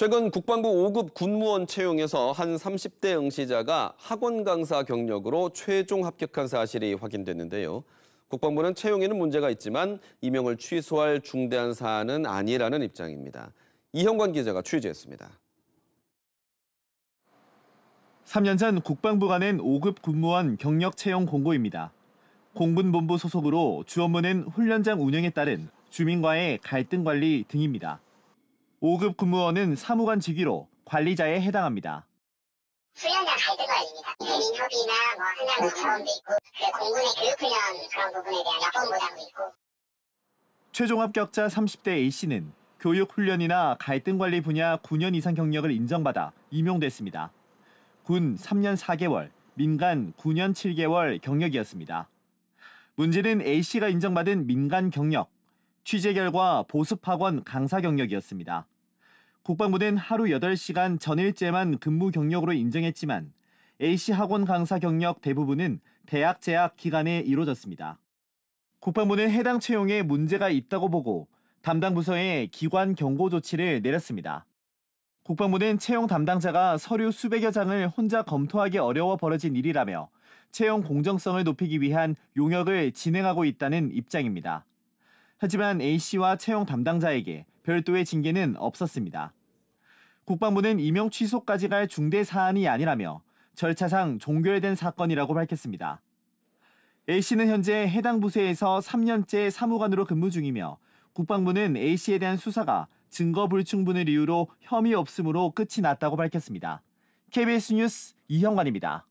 최근 국방부 5급 군무원 채용에서 한 30대 응시자가 학원 강사 경력으로 최종 합격한 사실이 확인됐는데요. 국방부는 채용에는 문제가 있지만 이명을 취소할 중대한 사안은 아니라는 입장입니다. 이형관 기자가 취재했습니다. 3년 전 국방부가 낸 5급 군무원 경력 채용 공고입니다. 공군본부 소속으로 주업무는 훈련장 운영에 따른 주민과의 갈등 관리 등입니다. 5급 근무원은 사무관 직위로 관리자에 해당합니다. 훈련장 가이드 아닙니다. 민협이나 뭐 한양도 원도 있고 그 공군의 교육훈련 그런 부분에 대한 약본 보장도 있고. 최종 합격자 30대 A씨는 교육훈련이나 갈등관리 분야 9년 이상 경력을 인정받아 임용됐습니다. 군 3년 4개월, 민간 9년 7개월 경력이었습니다. 문제는 A씨가 인정받은 민간 경력, 취재 결과 보습학원 강사 경력이었습니다. 국방부는 하루 8시간 전일제만 근무 경력으로 인정했지만 A씨 학원 강사 경력 대부분은 대학 재학 기간에 이루어졌습니다. 국방부는 해당 채용에 문제가 있다고 보고 담당 부서에 기관 경고 조치를 내렸습니다. 국방부는 채용 담당자가 서류 수백여 장을 혼자 검토하기 어려워 벌어진 일이라며 채용 공정성을 높이기 위한 용역을 진행하고 있다는 입장입니다. 하지만 A씨와 채용 담당자에게 별도의 징계는 없었습니다. 국방부는 임용 취소까지 갈 중대 사안이 아니라며 절차상 종결된 사건이라고 밝혔습니다. A씨는 현재 해당 부서에서 3년째 사무관으로 근무 중이며 국방부는 A씨에 대한 수사가 증거 불충분을 이유로 혐의 없음으로 끝이 났다고 밝혔습니다. KBS 뉴스 이형관입니다.